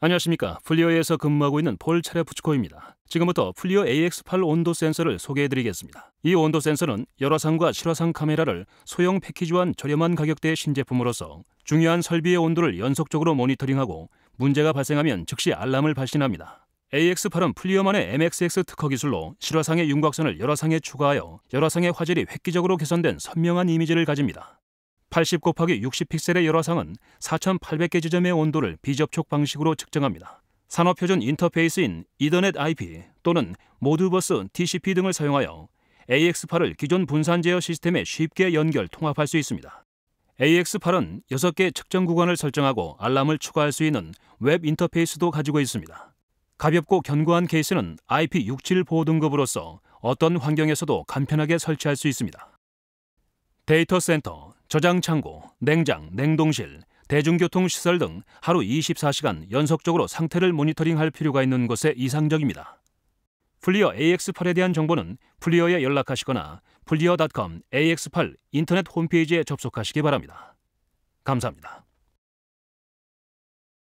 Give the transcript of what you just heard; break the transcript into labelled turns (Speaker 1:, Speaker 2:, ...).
Speaker 1: 안녕하십니까. 플리어에서 근무하고 있는 폴차레프츠코입니다 지금부터 플리어 AX8 온도 센서를 소개해드리겠습니다. 이 온도 센서는 열화상과 실화상 카메라를 소형 패키지와 저렴한 가격대의 신제품으로서 중요한 설비의 온도를 연속적으로 모니터링하고 문제가 발생하면 즉시 알람을 발신합니다. AX8은 플리어만의 MXX 특허 기술로 실화상의 윤곽선을 열화상에 추가하여 열화상의 화질이 획기적으로 개선된 선명한 이미지를 가집니다. 80 곱하기 60 픽셀의 열화상은 4,800개 지점의 온도를 비접촉 방식으로 측정합니다. 산업표준 인터페이스인 이더넷 IP 또는 모드버스 TCP 등을 사용하여 AX8을 기존 분산 제어 시스템에 쉽게 연결 통합할 수 있습니다. AX8은 6개 측정 구간을 설정하고 알람을 추가할 수 있는 웹 인터페이스도 가지고 있습니다. 가볍고 견고한 케이스는 IP67 보호 등급으로서 어떤 환경에서도 간편하게 설치할 수 있습니다. 데이터 센터, 저장 창고, 냉장, 냉동실, 대중교통 시설 등 하루 24시간 연속적으로 상태를 모니터링할 필요가 있는 것에 이상적입니다. 플리어 AX8에 대한 정보는 플리어에 연락하시거나 플리어.com AX8 인터넷 홈페이지에 접속하시기 바랍니다. 감사합니다.